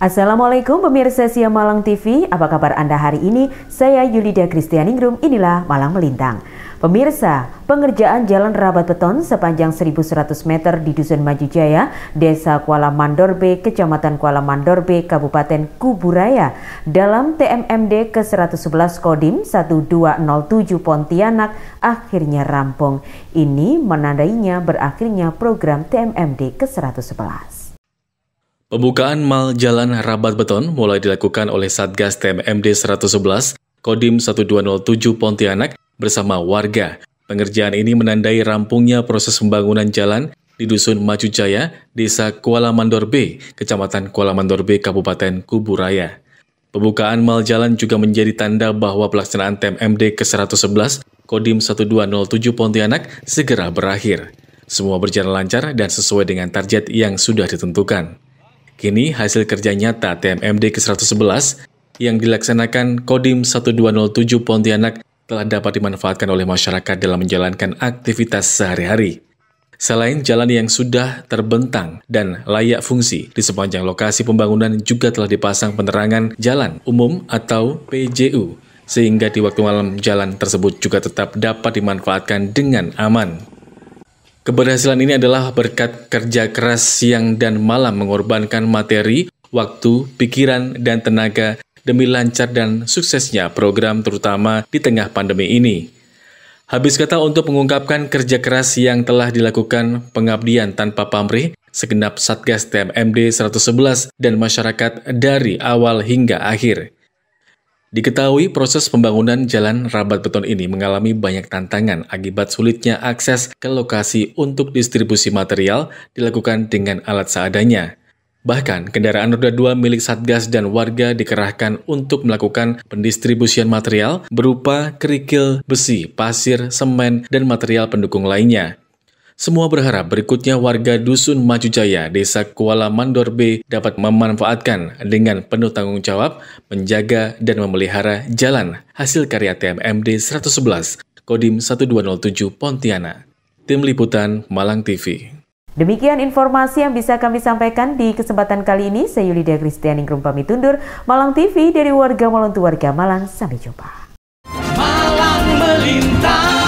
Assalamualaikum pemirsa Siang Malang TV, apa kabar Anda hari ini? Saya Yulida Kristianingrum, inilah Malang Melintang. Pemirsa, pengerjaan jalan rabat beton sepanjang 1.100 meter di Dusun Maju Jaya, Desa Kuala Mandorbe, Kecamatan Kuala Mandorbe, Kabupaten Kuburaya, dalam TMMD ke-111 Kodim 1207 Pontianak akhirnya rampung. Ini menandainya berakhirnya program TMMD ke-111. Pembukaan mal jalan Rabat Beton mulai dilakukan oleh Satgas TMMD 111 Kodim 1207 Pontianak bersama warga. Pengerjaan ini menandai rampungnya proses pembangunan jalan di Dusun Maju Jaya, Desa Kuala Mandor B, Kecamatan Kuala Mandor B, Kabupaten Kuburaya. Pembukaan mal jalan juga menjadi tanda bahwa pelaksanaan TMMD ke-111 Kodim 1207 Pontianak segera berakhir. Semua berjalan lancar dan sesuai dengan target yang sudah ditentukan. Kini hasil kerja nyata TMMD ke-111 yang dilaksanakan Kodim 1207 Pontianak telah dapat dimanfaatkan oleh masyarakat dalam menjalankan aktivitas sehari-hari. Selain jalan yang sudah terbentang dan layak fungsi, di sepanjang lokasi pembangunan juga telah dipasang penerangan jalan umum atau PJU, sehingga di waktu malam jalan tersebut juga tetap dapat dimanfaatkan dengan aman. Keberhasilan ini adalah berkat kerja keras siang dan malam mengorbankan materi, waktu, pikiran, dan tenaga demi lancar dan suksesnya program terutama di tengah pandemi ini. Habis kata untuk mengungkapkan kerja keras yang telah dilakukan pengabdian tanpa pamrih, segenap Satgas TMMD 111 dan masyarakat dari awal hingga akhir. Diketahui proses pembangunan jalan rabat beton ini mengalami banyak tantangan akibat sulitnya akses ke lokasi untuk distribusi material dilakukan dengan alat seadanya. Bahkan, kendaraan roda 2 milik Satgas dan warga dikerahkan untuk melakukan pendistribusian material berupa kerikil, besi, pasir, semen, dan material pendukung lainnya. Semua berharap berikutnya warga Dusun Maju Jaya, Desa Kuala Mandor B dapat memanfaatkan dengan penuh tanggung jawab menjaga dan memelihara jalan hasil karya TMMD 111 Kodim 1207 Pontianak. Tim Liputan Malang TV. Demikian informasi yang bisa kami sampaikan di kesempatan kali ini. Saya Yulida Kristiani Ingrum pamit undur. Malang TV dari warga Malang warga Malang. Sampai jumpa. Malang melintang.